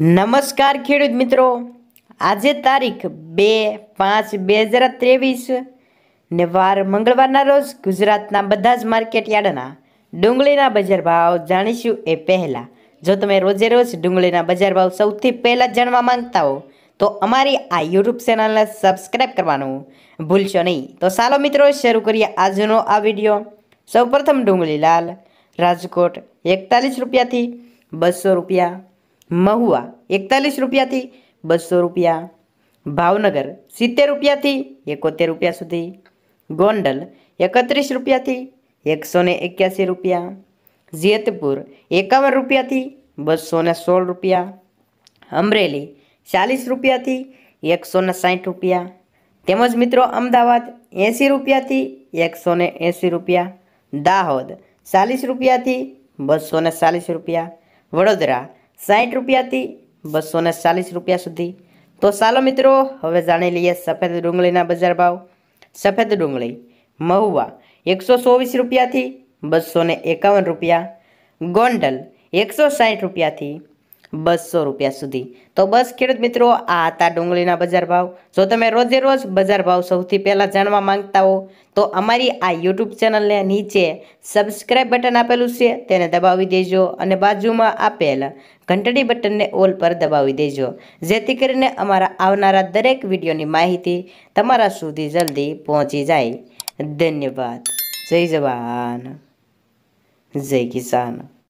નમસ્કાર ખેડૂત મિત્રો આજે તારીખ બે પાંચ બે હજાર ત્રેવીસ ને વાર મંગળવારના રોજ ગુજરાતના બધા જ માર્કેટ યાર્ડના ડુંગળીના બજાર ભાવ જાણીશું એ પહેલાં જો તમે રોજે રોજ ડુંગળીના બજાર ભાવ સૌથી પહેલાં જાણવા માંગતા હો તો અમારી આ યુટ્યુબ ચેનલને સબસ્ક્રાઈબ કરવાનું ભૂલશો નહીં તો સાલો મિત્રો શરૂ કરીએ આજનો આ વિડીયો સૌપ્રથમ ડુંગળી લાલ રાજકોટ એકતાલીસ રૂપિયાથી બસો રૂપિયા મહુવા એકતાલીસ રૂપિયાથી બસો રૂપિયા ભાવનગર સિત્તેર રૂપિયાથી એકોતેર રૂપિયા સુધી ગોંડલ એકત્રીસ રૂપિયાથી એકસો ને એક્યાસી રૂપિયા જેતપુર એકાવન રૂપિયાથી બસો ને સોળ રૂપિયા અમરેલી ચાલીસ રૂપિયાથી એકસો ને સાઠ રૂપિયા તેમજ મિત્રો અમદાવાદ એંસી રૂપિયાથી એકસો ને એંસી રૂપિયા દાહોદ ચાલીસ રૂપિયાથી બસો ને ચાલીસ રૂપિયા વડોદરા સાઠ રૂપિયાથી બસો ને ચાલીસ રૂપિયા સુધી તો ચાલો મિત્રો હવે જાણી લઈએ સફેદ ડુંગળીના બજાર ભાવ સફેદ ડુંગળી મહુવા એકસો ચોવીસ રૂપિયાથી બસો એકાવન રૂપિયા ગોંડલ એકસો સાઠ રૂપિયાથી બસો રૂપિયા સુધી તો બસ ખેડૂત મિત્રો આ હતા ડુંગળીના બજાર ભાવ જો તમે રોજે રોજ બજાર ભાવ સૌથી પહેલાં જાણવા માંગતા હો તો અમારી આ યુટ્યુબ ચેનલને નીચે સબસ્ક્રાઇબ બટન આપેલું છે તેને દબાવી દેજો અને બાજુમાં આપેલ ઘંટડી બટનને ઓલ પર દબાવી દેજો જેથી કરીને અમારા આવનારા દરેક વિડીયોની માહિતી તમારા સુધી જલ્દી પહોંચી જાય ધન્યવાદ જય જવાન જય કિસાન